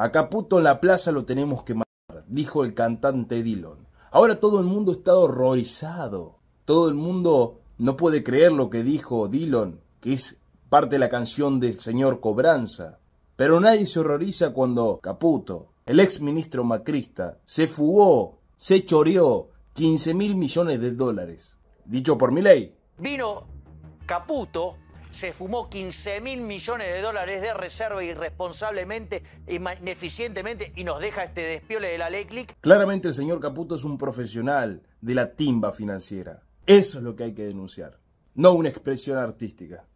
A Caputo en la plaza lo tenemos que matar, dijo el cantante Dillon. Ahora todo el mundo está horrorizado. Todo el mundo no puede creer lo que dijo Dillon, que es parte de la canción del señor Cobranza. Pero nadie se horroriza cuando Caputo, el ex ministro macrista, se fugó, se choreó 15 mil millones de dólares. Dicho por mi ley. Vino Caputo se fumó 15 mil millones de dólares de reserva irresponsablemente, y ineficientemente y nos deja este despiole de la ley CLIC. Claramente el señor Caputo es un profesional de la timba financiera. Eso es lo que hay que denunciar, no una expresión artística.